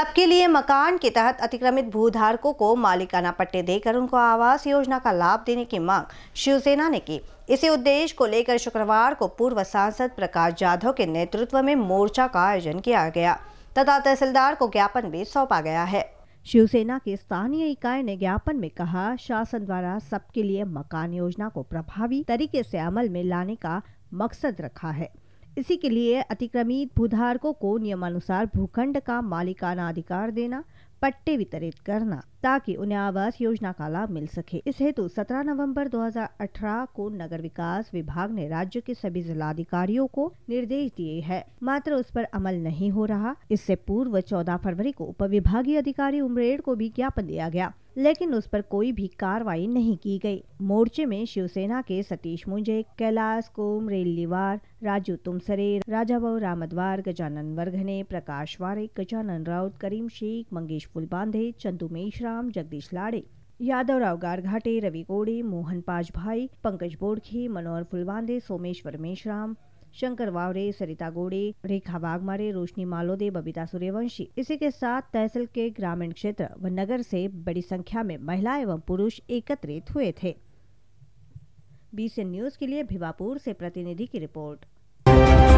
सबके लिए मकान के तहत अतिक्रमित भूधारकों को मालिकाना पट्टे देकर उनको आवास योजना का लाभ देने की मांग शिवसेना ने की इसी उद्देश्य को लेकर शुक्रवार को पूर्व सांसद प्रकाश जाधव के नेतृत्व में मोर्चा का आयोजन किया गया तथा तहसीलदार को ज्ञापन भी सौंपा गया है शिवसेना के स्थानीय इकाई ने ज्ञापन में कहा शासन द्वारा सबके लिए मकान योजना को प्रभावी तरीके से अमल में लाने का मकसद रखा है इसी के लिए अतिक्रमित भूधारकों को नियमानुसार भूखंड का मालिकाना अधिकार देना पट्टे वितरित करना ताकि उन्हें आवास योजना का लाभ मिल सके इस हेतु 17 नवंबर 2018 को नगर विकास विभाग ने राज्य के सभी जिलाधिकारियों को निर्देश दिए हैं मात्र उस पर अमल नहीं हो रहा इससे पूर्व 14 फरवरी को उप विभागीय अधिकारी उमरेड को भी ज्ञापन दिया गया लेकिन उस पर कोई भी कार्रवाई नहीं की गई मोर्चे में शिवसेना के सतीश मुंजे कैलाश कोम रेलिवार राजू तुमसरे बहु रामद्वार गजानन वर्घने प्रकाश वारे गजानन राउत करीम शेख मंगेश फुलबांधे चंदू मेशराम जगदीश लाड़े यादव राव गारघाटे रवि कोड़े मोहन पाजभाई पंकज बोडखे मनोहर फुलवांदे सोमेश्वर मेशराम शंकर वावरे सरिता गोड़े रेखा बागमारे रोशनी मालोदे बबीता सूर्यवंशी इसी के साथ तहसील के ग्रामीण क्षेत्र व नगर से बड़ी संख्या में महिला एवं पुरुष एकत्रित हुए थे बीसीएन न्यूज के लिए भिवापुर से प्रतिनिधि की रिपोर्ट